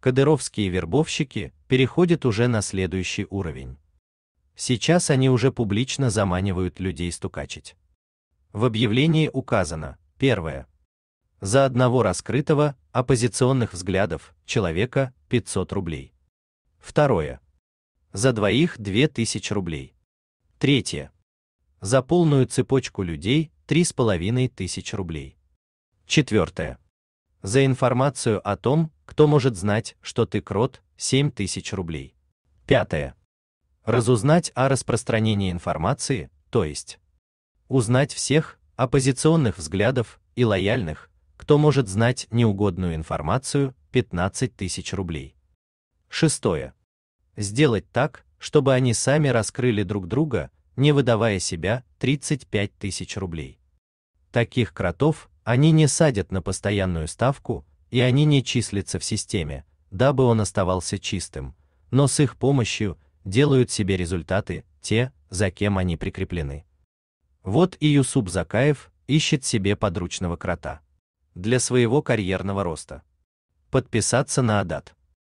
кадыровские вербовщики переходят уже на следующий уровень. Сейчас они уже публично заманивают людей стукачить. В объявлении указано: первое. За одного раскрытого оппозиционных взглядов человека 500 рублей. Второе. За двоих 2000 рублей. Третье. За полную цепочку людей 3500 рублей. Четвертое. За информацию о том, кто может знать, что ты крот, 7 тысяч рублей. Пятое. Разузнать о распространении информации, то есть узнать всех, оппозиционных взглядов и лояльных, кто может знать неугодную информацию, 15 тысяч рублей. Шестое. Сделать так, чтобы они сами раскрыли друг друга, не выдавая себя, 35 тысяч рублей. Таких кротов они не садят на постоянную ставку, и они не числятся в системе, дабы он оставался чистым, но с их помощью делают себе результаты те, за кем они прикреплены. Вот и Юсуп Закаев ищет себе подручного крота для своего карьерного роста. Подписаться на Адат.